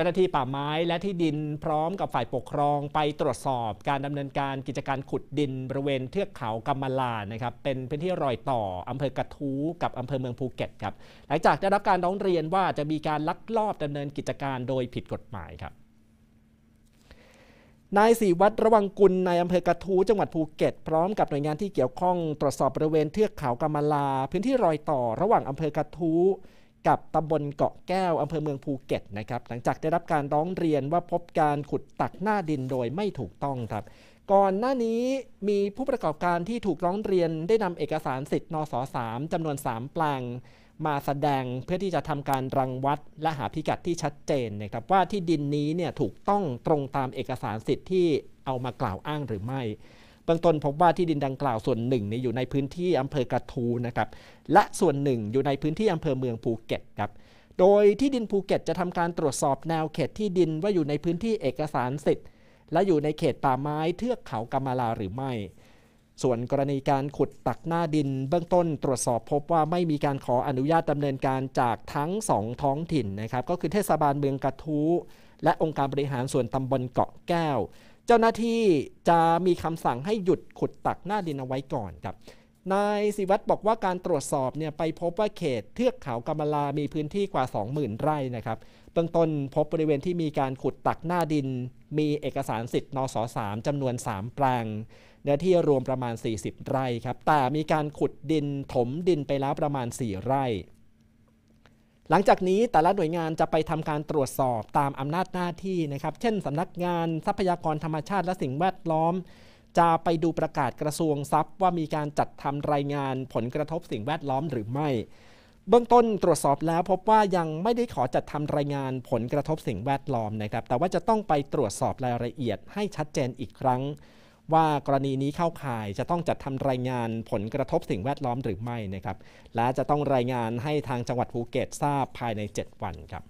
จ้าหน้าที่ป่าไม้และที่ดินพร้อมกับฝ่ายปกครองไปตรวจสอบการดำเนินการกิจการขุดดินบริเวณเทือกเขากำมะลานะครับเป็นพื้นที่รอยต่ออำเภอกระทู้กับอำเภอเมืองภูเก็ตครับหลังจากได้รับการร้องเรียนว่าจะมีการลักลอบดำเนินกิจการโดยผิดกฎหมายครับนายศรีวัตรระวังกุลในอำเภอกระทู้จังหวัดภูเก็ต พร้อมกับหน่วยงานที่เกี่ยวข้องตรวจสอบบริเวณเทือกเขากำมะลา พื้นที่รอยต่อระหว่างอำเภอกระทู้กับตำบลเกาะแก้วอำเภอเมืองภูเก็ตนะครับหลังจากได้รับการร้องเรียนว่าพบการขุดตักหน้าดินโดยไม่ถูกต้องครับ ก่อนหน้านี้มีผู้ประกอบการที่ถูกร้องเรียนได้นำเอกสารสิทธิ์นส3จำนวน 3 แปลง มาแสดงเพื่อที่จะทำการรังวัดและหาพิกัดที่ชัดเจนนะครับว่าที่ดินนี้เนี่ยถูกต้องตรงตามเอกสารสิทธิ์ที่เอามากล่าวอ้างหรือไม่บื้องต้นพบว่าที่ดินดังกล่าวส่วนหนึ่งนีอยู่ในพื้นที่อำเภอกระทูนะครับและส่วนหนึ่งอยู่ในพื้นที่อำเภอเมืองภูเก็ตครับโดยที่ดินภูเก็ต จะทำการตรวจสอบแนวเขตที่ดินว่าอยู่ในพื้นที่เอกสารสิทธิ์ และอยู่ในเขตป่าไม้เทือกเขากำมาลาหรือไม่ ส่วนกรณีการขุดตักหน้าดินเบื้องต้นตรวจสอบพบว่าไม่มีการขออนุญาตดำเนินการจากทั้ง 2 ท้องถิ่นนะครับก็คือเทศบาลเมืองกระทู และองค์การบริหารส่วนตำบลเกาะแก้วเจ้าหน้าที่จะมีคำสั่งให้หยุดขุดตักหน้าดินเอาไว้ก่อนครับ นายสิวัตรบอกว่าการตรวจสอบเนี่ยไปพบว่าเขตเทือกเขากำมลามีพื้นที่กว่า 20,000 ไร่นะครับเบื้องต้นพบบริเวณที่มีการขุดตักหน้าดิน มีเอกสารสิทธิ์ นสสามจำนวน 3 แปลงเนื้อที่รวมประมาณ 40 ไร่ครับแต่มีการขุดดิน ถมดินไปแล้วประมาณ 4 ไร่หลังจากนี้แต่ละหน่วยงานจะไปทำการตรวจสอบตามอำนาจหน้าที่นะครับ เช่น สำนักงานทรัพยากรธรรมชาติและสิ่งแวดล้อม จะไปดูประกาศกระทรวงทรัพย์ว่ามีการจัดทำรายงานผลกระทบสิ่งแวดล้อมหรือไม่ เบื้องต้นตรวจสอบแล้วพบว่ายังไม่ได้ขอจัดทำรายงานผลกระทบสิ่งแวดล้อมนะครับแต่ว่าจะต้องไปตรวจสอบรายละเอียด ให้ชัดเจนอีกครั้งว่ากรณีนี้เข้าข่ายจะต้องจัดทำรายงานผลกระทบสิ่งแวดล้อมหรือไม่นะครับ และจะต้องรายงานให้ทางจังหวัดภูเก็ตทราบภายใน 7 วันครับ